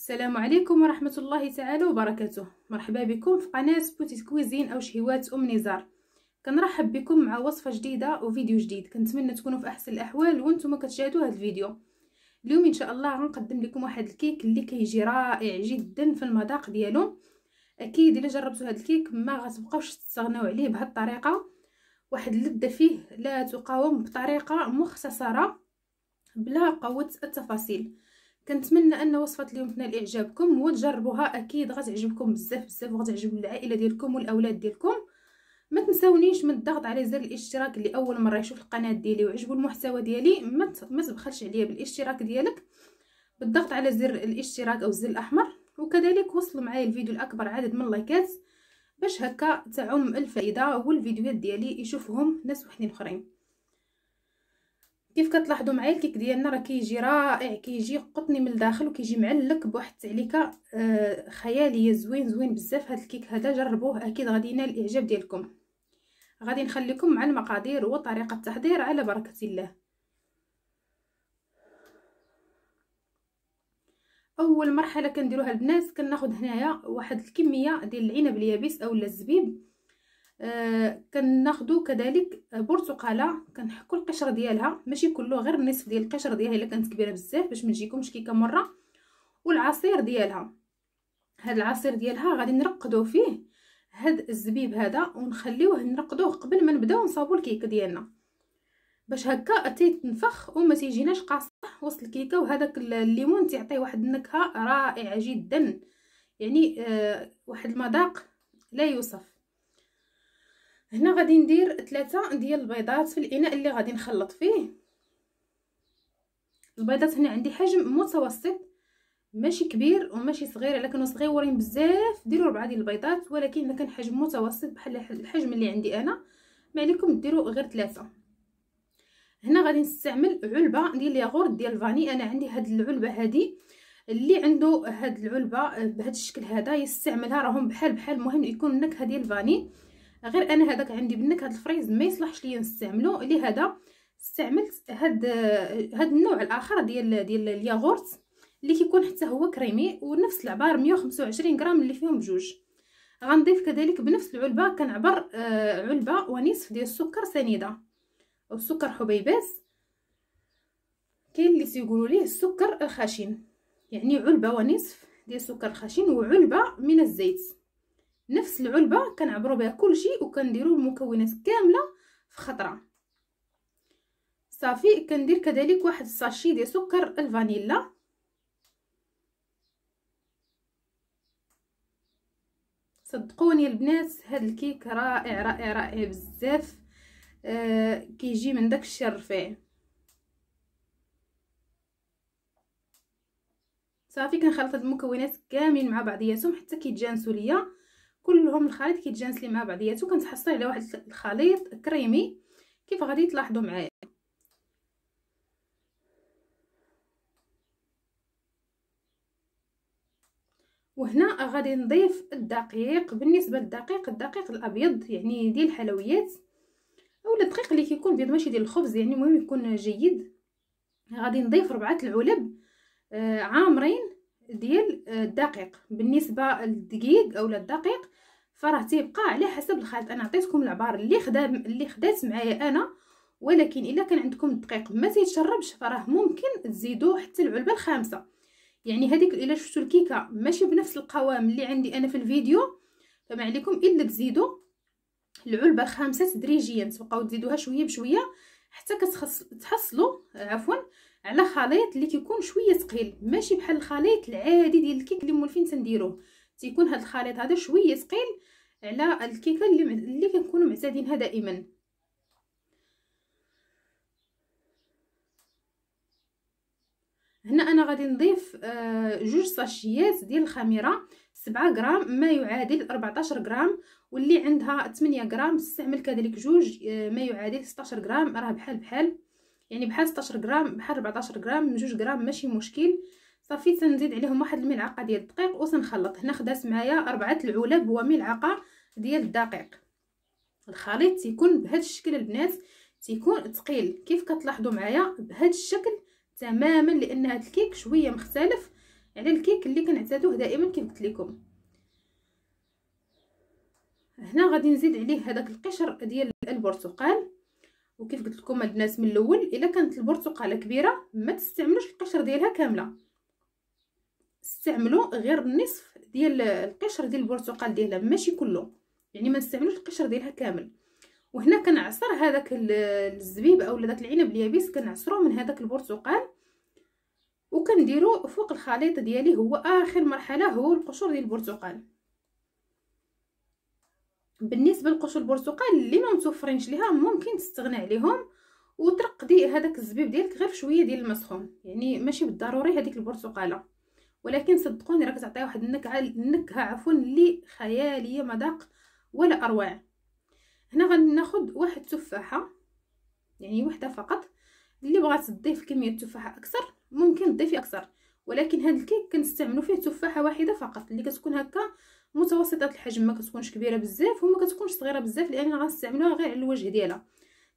السلام عليكم ورحمة الله تعالى وبركاته مرحبا بكم في قناة بوتيت كويزين أو شهوات أم نزار كنرحب بكم مع وصفة جديدة وفيديو جديد كنتمنى تكونوا في أحسن الأحوال وانتم كتشاهدوا هذا الفيديو اليوم إن شاء الله غنقدم لكم واحد الكيك اللي كيجي رائع جدا في المذاق ديالو أكيد إلا جربتوا هذا الكيك ما غتبقاوش تستغناو عليه بهذه الطريقة واحد اللذة فيه لا تقاوم بطريقة مختصرة بلا قوة التفاصيل كنتمنى ان وصفه اليوم تنال اعجابكم وتجربوها اكيد غتعجبكم بزاف بزاف وغتعجب العائله ديالكم والاولاد ديالكم ما تنساونيش من الضغط على زر الاشتراك اللي اول مره يشوف القناه ديالي وعجبو المحتوى ديالي ما تبخلش عليا بالاشتراك ديالك بالضغط على زر الاشتراك او الزر الاحمر وكذلك وصلوا معايا الفيديو لاكبر عدد من اللايكات باش هكا تعم الفائده والفيديوهات ديالي يشوفهم ناس وحدين اخرين كيف كتلاحظوا معايا الكيك ديالنا راه كيجي رائع كيجي قطني من الداخل وكيجي معلك بواحد التعليكه آه خياليه زوين زوين بزاف هذا الكيك هذا جربوه اكيد غادي ينال الاعجاب ديالكم غادي نخليكم مع المقادير وطريقه التحضير على بركه الله اول مرحله كنديروها البنات كناخذ هنايا واحد الكميه ديال العنب اليابس اولا الزبيب آه كناخذو كذلك برتقاله كنحكو القشر ديالها ماشي كله غير النصف ديال القشر ديالها الا كانت كبيره بزاف باش ما تجيكمش كيكه مره والعصير ديالها هاد العصير ديالها غادي نرقدو فيه هاد الزبيب هذا ونخليوه نرقدوه قبل ما نبداو نصاوبو الكيكه ديالنا باش هكا تيتنفخ وما تيجيناش قاصح وسط الكيكه وهذاك الليمون تيعطي واحد النكهه رائعه جدا يعني آه واحد المذاق لا يوصف هنا غادي ندير ثلاثة ديال البيضات في الاناء اللي غادي نخلط فيه البيضات هنا عندي حجم متوسط ماشي كبير وماشي صغير الا كانوا صغيورين بزاف ديروا ربعه ديال البيضات ولكن الا كان حجم متوسط بحال الحجم اللي عندي انا ما عليكم ديروا غير ثلاثه هنا غادي نستعمل علبه ديال الياغورت ديال الفاني انا عندي هاد العلبه هادي اللي عنده هاد العلبه بهاد الشكل هذا يستعملها راهم بحال بحال المهم يكون النكهه ديال الفاني غير انا هذاك عندي بنك هذا الفريز ما يصلحش ليا نستعمله لهذا استعملت هاد هاد النوع الاخر ديال ديال الياغورت اللي كيكون حتى هو كريمي ونفس العبار 125 غرام اللي فيهم بجوج غنضيف كذلك بنفس العلبه كنعبر آه، علبه ونصف ديال السكر سنيده او السكر حبيبات كاين اللي تيقولوا ليه السكر الخشن يعني علبه ونصف ديال السكر الخشن وعلبه من الزيت نفس العلبه كنعبروا بها كلشي وكنديروا المكونات كامله في خطره صافي كندير كذلك واحد الساشي ديال سكر الفانيلا صدقوني البنات هذا الكيك رائع رائع رائع بزاف آه كيجي من داك الشيء الرفيع صافي كنخلط هاد المكونات كاملين مع بعضياتهم حتى كيتجانسوا ليا كلهم الخليط كيتجانس لي مع بعضياتو كنتحصل على واحد الخليط كريمي كيف غادي تلاحظوا معايا وهنا غادي نضيف الدقيق بالنسبه للدقيق الدقيق الابيض يعني ديال الحلويات اولا الدقيق اللي كيكون بيض ماشي ديال الخبز يعني المهم يكون جيد غادي نضيف ربعه العلب آه عامرين ديال آه، الدقيق بالنسبه للدقيق اولا الدقيق فراه تيبقى على حسب الخلط انا عطيتكم العبار اللي خدا اللي خدات معايا انا ولكن الا كان عندكم الدقيق ما تيتشربش فراه ممكن تزيدوه حتى العلبه الخامسه يعني هذيك الا شفتوا الكيكه ماشي بنفس القوام اللي عندي انا في الفيديو فما عليكم الا تزيدوا العلبه الخامسه تدريجيا تبقاو تزيدوها شويه بشويه حتى كتحصلوا عفوا على خليط اللي كيكون شويه ثقيل ماشي بحال الخليط العادي ديال الكيك اللي مولفين تنديروه تيكون هذا الخليط هذا شويه ثقيل على الكيكه اللي اللي كنكونوا معتادينها دائما هنا انا غادي نضيف آه، جوج صاشيات ديال الخميره 7 غرام ما يعادل 14 غرام واللي عندها 8 غرام استعمل كذلك جوج آه، ما يعادل 16 غرام راه بحال بحال يعني بحال 16 غرام بحال 14 غرام 2 غرام ماشي مشكل صافي تنزيد عليهم واحد الملعقه ديال الدقيق وتنخلط هنا خدات معايا اربعه العلب وملعقه ديال الدقيق الخليط تيكون بهذا الشكل البنات تيكون ثقيل كيف كتلاحظوا معايا بهذا الشكل تماما لان هذا الكيك شويه مختلف على الكيك اللي كنعتادوه دائما كيف قلت لكم هنا غادي نزيد عليه هذاك القشر ديال البرتقال وكيف قلت لكم البنات من الاول الا كانت البرتقاله كبيره ما تستعملوش القشر ديالها كامله استعملوا غير النصف ديال القشر ديال البرتقال ديالها ماشي كله يعني ما نستعملوش القشر ديالها كامل وهنا كنعصر هذاك الزبيب اولا داك العنب اليابس كنعصرو من هذاك البرتقال وكنديرو فوق الخليط ديالي هو اخر مرحله هو القشور ديال البرتقال بالنسبه للقشور البرتقال اللي ما متوفرينش ليها ممكن تستغنى عليهم وترقدي هذاك الزبيب ديالك غير شويه ديال سخون يعني ماشي بالضروري هذيك البرتقاله ولكن صدقوني راه كتعطي واحد النكهه النكهه عفوا اللي خياليه مذاق ولا اروع هنا غناخذ واحد تفاحه يعني وحده فقط اللي بغات تضيف كميه تفاحه اكثر ممكن تضيفي اكثر ولكن هذا الكيك كنستعملوا فيه تفاحه واحده فقط اللي كتكون هكا متوسطه الحجم ما كتكونش كبيره بزاف وما كتكونش صغيره بزاف لان غنستعملوها غير على الوجه ديالها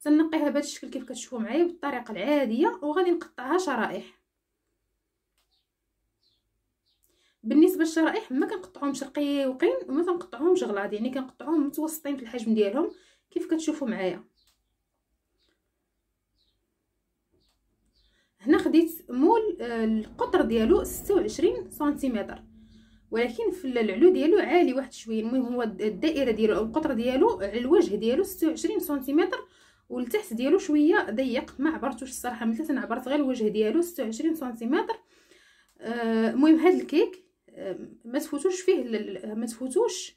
تنقيها بهذا الشكل كيف كتشوفوا معايا بالطريقه العاديه وغادي نقطعها شرائح بالنسبه للشرائح ما كنقطعهمش رقيقين وما كنقطعهمش غلاض يعني كنقطعهم متوسطين في الحجم ديالهم كيف كتشوفوا معايا هنا خديت مول آه، القطر ديالو 26 سنتيمتر ولكن في العلو ديالو عالي واحد شويه المهم هو الدائره ديالو او القطر ديالو على الوجه ديالو 26 سنتيمتر والتحت ديالو شويه ضيق ما عبرتوش الصراحه ملي عبرت غير الوجه ديالو 26 سنتيمتر آه، المهم هذا الكيك آه، ما تفوتوش فيه ما تفوتوش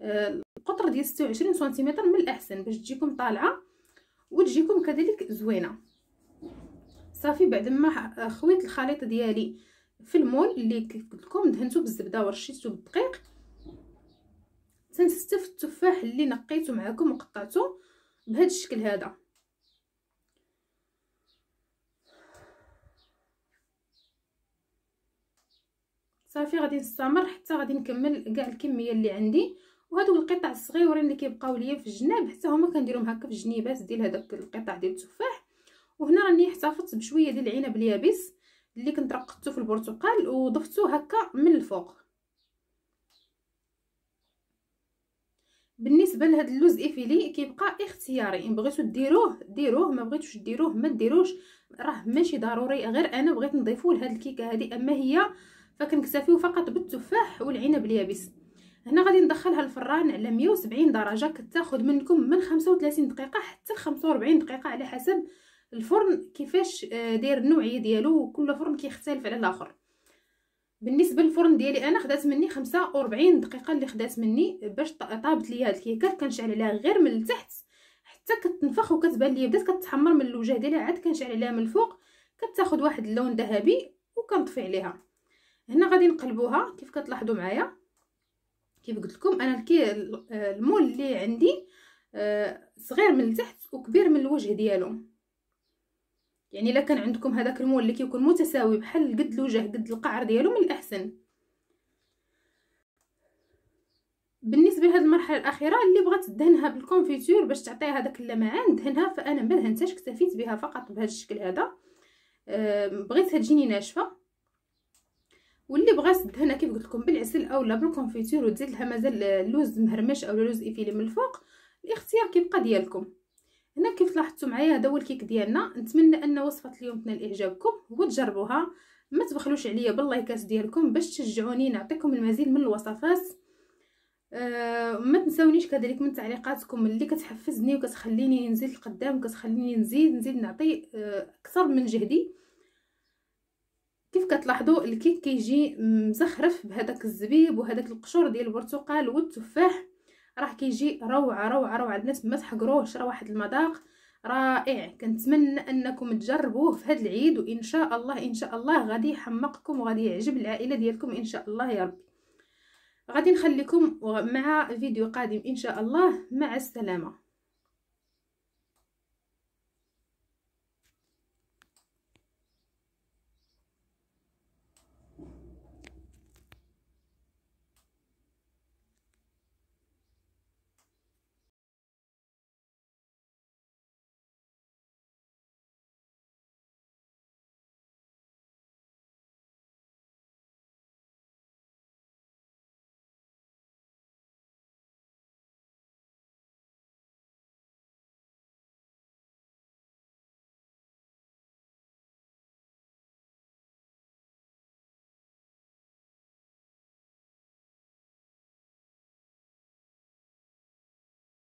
آه، القطر ديال 26 سنتيمتر من الاحسن باش تجيكم طالعه وتجيكم كذلك زوينه صافي بعد ما خويت الخليط ديالي في المول اللي قلت لكم دهنتو بالزبده ورشيتو بالدقيق تنستف التفاح اللي نقيته معكم وقطعته بهذا الشكل هذا صافي غادي نستمر حتى غادي نكمل كاع الكميه اللي عندي وهذوك القطع الصغيورين اللي كيبقاو ليا في الجناب حتى هما كنديرهم هكا في الجنيبات ديال هذاك القطع ديال التفاح وهنا راني احتفظت بشويه ديال العنب اليابس اللي كنت رقدته في البرتقال وضفته هكا من الفوق بالنسبه لهذا اللوز ايفيلي كيبقى اختياري ان بغيتو ديروه ديروه ما بغيتوش ديروه ما ديروش راه ماشي ضروري غير انا بغيت نضيفو لهاد الكيكه هذه اما هي فكنكتفيو فقط بالتفاح والعنب اليابس هنا غادي ندخلها الفران على 170 درجه كتاخذ منكم من 35 دقيقه حتى 45 دقيقه على حسب الفرن كيفاش آه، داير النوعيه ديالو كل فرن كيختلف على الاخر بالنسبه للفرن ديالي انا خدات مني 45 دقيقه اللي خدات مني باش طابت ليا هاد الكيكه كنشعل عليها غير من التحت حتى كتنفخ وكتبان ليا بدات كتحمر من الوجه ديالها عاد كنشعل عليها من الفوق كتاخد واحد اللون ذهبي وكنطفي عليها هنا غادي نقلبوها كيف كتلاحظوا معايا كيف قلت لكم انا الكي آه، المول اللي عندي آه، صغير من التحت وكبير من الوجه ديالو يعني الا كان عندكم هذاك المول اللي كيكون متساوي بحال قد الوجه قد القعر ديالو من الاحسن بالنسبه لهاد المرحله الاخيره اللي بغات دهنها بالكونفيتور باش تعطيها هذاك اللمعان دهنها فانا ما دهنتهاش اكتفيت بها فقط بهذا الشكل هذا بغيتها تجيني ناشفه واللي بغات دهنها كيف قلت لكم بالعسل اولا بالكونفيتور وتزيد لها مازال اللوز مهرمش اولا لوز ايفيلي من الفوق الاختيار كيبقى ديالكم هنا كيف لاحظتوا معايا هذا هو الكيك ديالنا نتمنى ان وصفه اليوم تنال اعجابكم وتجربوها ما تبخلوش عليا باللايكات ديالكم باش تشجعوني نعطيكم المزيد من الوصفات أه ما تنساونيش كذلك من تعليقاتكم اللي كتحفزني وكتخليني نزيد القدام وكتخليني نزيد نزيد نعطي آه، اكثر من جهدي كيف كتلاحظوا الكيك كيجي مزخرف بهذاك الزبيب وهذاك القشور ديال البرتقال والتفاح راه كيجي روعه روعه روعه الناس ما تحقروش راه واحد المذاق رائع كنتمنى انكم تجربوه في هذا العيد وان شاء الله ان شاء الله غادي يحمقكم وغادي يعجب العائله ديالكم ان شاء الله يا ربي غادي نخليكم مع فيديو قادم ان شاء الله مع السلامه